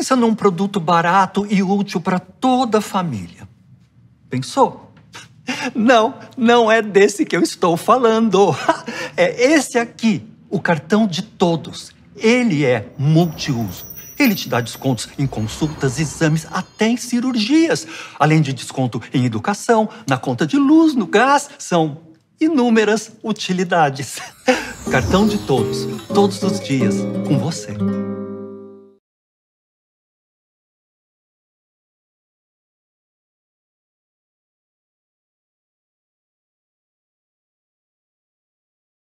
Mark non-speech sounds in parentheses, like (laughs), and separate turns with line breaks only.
Pensa num produto barato e útil para toda a família. Pensou? Não, não é desse que eu estou falando. (laughs) É esse aqui, o cartão de todos. Ele é multiuso. Ele te dá descontos em consultas, exames, até em cirurgias. Além de desconto em educação, na conta de luz, no gás, são inúmeras utilidades. (laughs) Cartão de todos, todos os dias, com você.